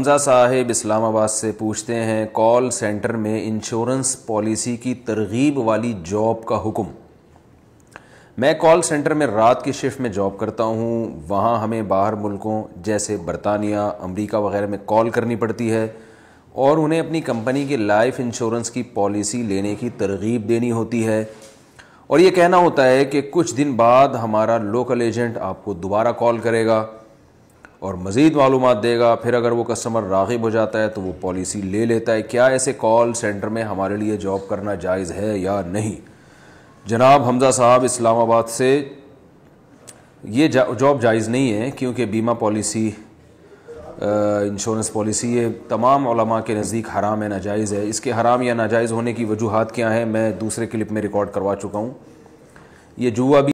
हमजा साहिब इस्लामाबाद से पूछते हैं कॉल सेंटर में इंश्योरेंस पॉलिसी की तरगीब वाली जॉब का हुक्म मैं कॉल सेंटर में रात की शिफ्ट में जॉब करता हूँ वहाँ हमें बाहर मुल्कों जैसे बरतानिया अमेरिका वगैरह में कॉल करनी पड़ती है और उन्हें अपनी कंपनी के लाइफ इंश्योरेंस की पॉलिसी लेने की तरगीब देनी होती है और ये कहना होता है कि कुछ दिन बाद हमारा लोकल एजेंट आपको दोबारा कॉल करेगा और मज़ीद मालूम देगा फिर अगर वो कस्टमर रागब हो जाता है तो वो पॉलिसी ले लेता है क्या ऐसे कॉल सेंटर में हमारे लिए जॉब करना जायज़ है या नहीं जनाब हमजा साहब इस्लामाबाद से ये जॉब जायज़ नहीं है क्योंकि बीमा पॉलिसी इंश्योरेंस पॉलिसी ये तमाम के नज़दीक हराम है नाजायज़ है इसके हराम या नाजायज़ होने की वजूहत क्या हैं मैं दूसरे क्लिप में रिकॉर्ड करवा चुका हूँ ये जुआ भी